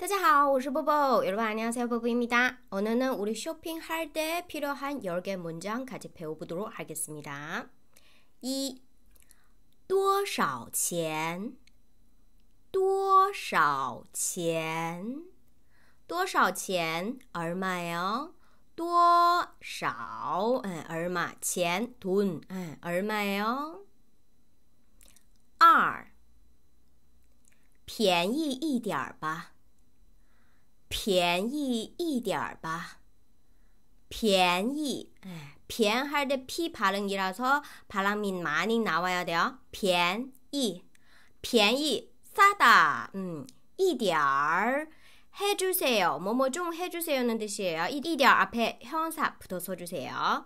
大家好,我是波波. 여러분 안녕하세요. 보보입니다. 오늘은 우리 쇼핑할 때 필요한 10개 문장 같이 배워보도록 하겠습니다. 1. 多少钱?多少钱?多少钱? 얼마요? 多少? 에, 예, 얼마? 钱, 돈. 에, 예, 얼마요? 2. 便宜一点吧。便宜一点儿吧。便宜,便 할때 피 발음이라서 바람이 많이 나와야 돼요. 便宜,便宜, 싸다, 음, 一点儿. 해주세요. 뭐뭐 좀 해주세요는 뜻이에요. 이, 이들 앞에 형사 붙어서 주세요.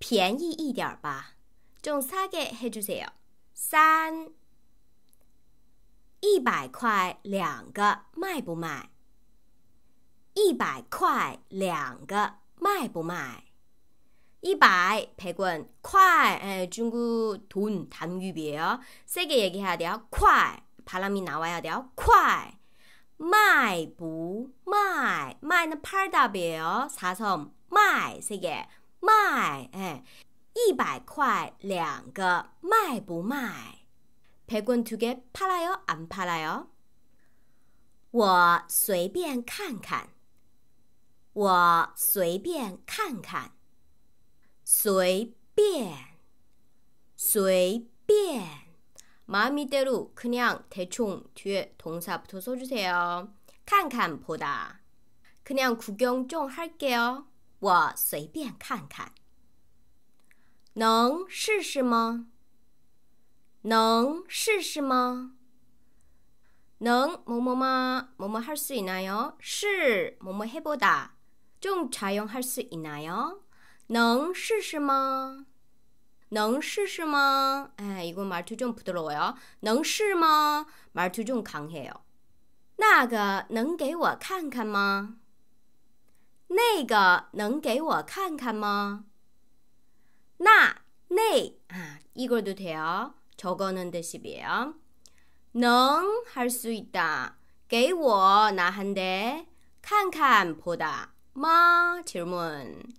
便宜一点吧.좀 싸게 해주세요. 싼, 一百块两个卖不卖? 一百块两个卖不卖？一百100원块에 중국 돈 단위비예요. 세게 얘기해야 돼요. 块 바람이 나와야 돼요. 块卖 부, 卖 卖는 팔답이에요. 사섬 卖 세게 卖 예. 1 0块两个卖不卖?1원두개 팔아요? 안 팔아요? 我随便看看。 我随便看看，随便，随便。마음이대로 그냥 대충 뒤에 동사부터 써주세요. 看看 보다. 그냥 구경 좀 할게요. 我随便看看.能试试吗?能试试吗? 能뭐뭐마 뭐뭐 할 수 있나요? 是뭐뭐 해보다. 좀자용할수 있나요? 能试试吗?能试试吗? 아, 이거 말투 좀 부드러워요. 能试吗? 말투 좀 강해요. 那个能给我看看吗?那个能给我看看吗?那,那, 네. 아, 이걸도 돼요. 저거는 대십이에요. 能할 수 있다. 给我 나한테 看看 보다. t i r m 亲们，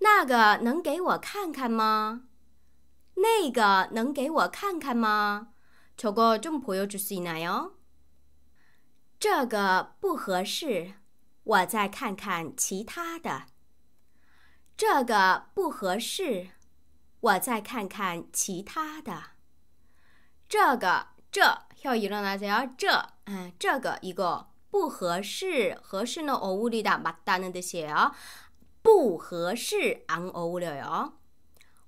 那个能给我看看吗？那个能给我看看吗？这个正朋友出心来哟。这个不合适，我再看看其他的。这个不合适，我再看看其他的。这个这，要一个那就要这，嗯，这个一个。不合适, 合适는 어울리다, 맞다는 뜻이에요. 不合适안 어울려요.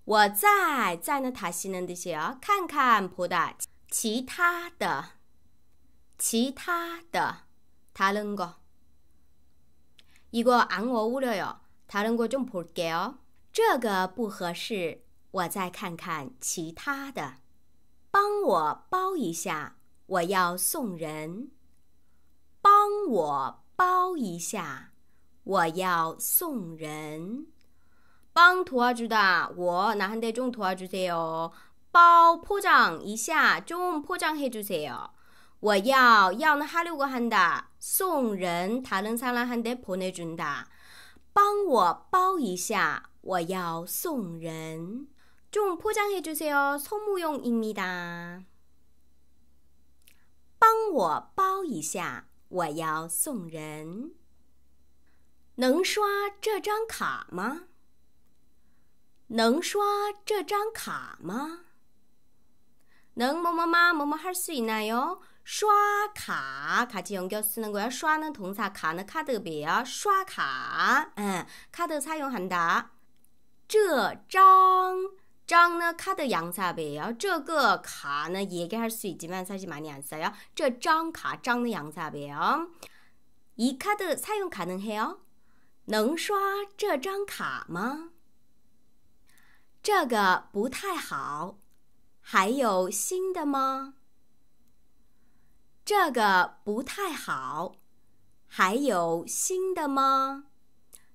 我在, 在는 다시는 뜻이에요. 看看, 보다. 其他的,其他的, 다른 거. 이거 안 어울려요. 다른 거 좀 볼게요. 这个不合适,我再看看其他的.帮我包一下,我要送人. 帮我包一下，我要送人。帮도와주다. 워 나한테 좀 도와주세요. 包 포장 이샤 좀 포장해 주세요. 我要 야는 하려고 한다. 送人 다른 사람한테 보내준다. 帮我包一下.我要送人.좀 포장해 주세요. 소무용입니다. 帮我包一下.我要送人，能刷这张卡吗？能刷这张卡吗？能么么吗？么么哈수있나 요？ 刷卡，卡이用결쓰는거야刷는동 사， 卡는카드 별， 刷卡。嗯，카드사용한 다。 这张。张呢卡的样差别哦，这个卡呢也给他随机，但是还是慢点啊。这张卡张的样差别啊，一卡的菜用卡能黑哦？能刷这张卡吗？这个不太好，还有新的吗？这个不太好，还有新的吗？